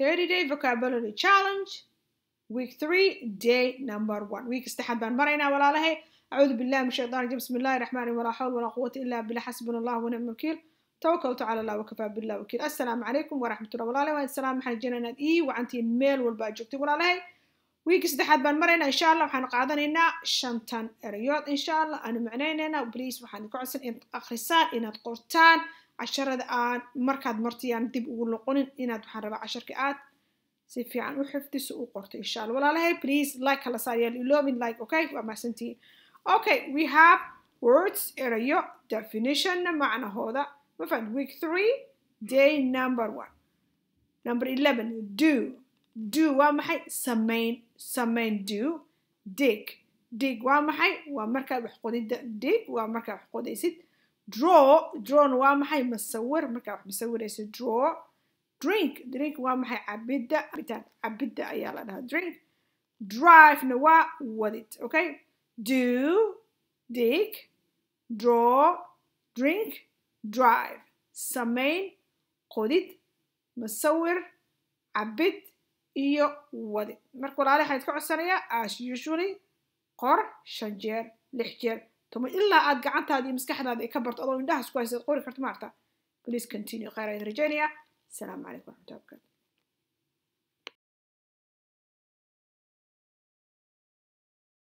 30 day vocabulary challenge week 3 day number 1 week saddexaad baan maraynaa walaalahay acuudu billahi min shaytaan rajim bismi illahi raxmaan rahiim walaa xawla walaa quwata illaa billah xasbuna allah wa nicma wakiil توكلت على الله وكفى بالله وكيل السلام عليكم ورحمة الله والله السلام حنا جينا نادي وعنتي ميل والباجوكتي والله wiigga saddexaad baan maraynaa insha allah waxaan qaadanaynaa shantan erayood insha allah aanu macnaynaynaa bliis waxaan idin codsan inaad akhrisaan inaad qortaan casharada aan markaad martayaan dib ugu noqonin inaad waxaan rabaa casharka aad si fiican u xifdiso u qorto insha allah walaalahay please like kala saar yaal like okay waa mahadsantihiin okay we have words erayo definitionna macnahooda mafad week three day number one number eleven do do waa maxay samayn samayn do dig dig waa maxay waa markaad wax qodida dig waa markaad wax qodaysid draw drawna waa maxay masawir markaad wax masawiraysid draw drink drink waa maxay cabida cabitaan cabidda ayaa la dhahaa drink drivena waa wadid okay do dig draw drink drive samayn qodid masawir cabid iyo wadi marka walaali waxaan iska codsanayaa as usually qor shan jeer lix jeer toban ilaa aad gacantaada iyo maskaxdaada ka barto adoo indhahaas ku haysaad qori karto maarta please continue khayr ayaan rajaynayaa asalaamu calaykum raxmatullahi wabarakatu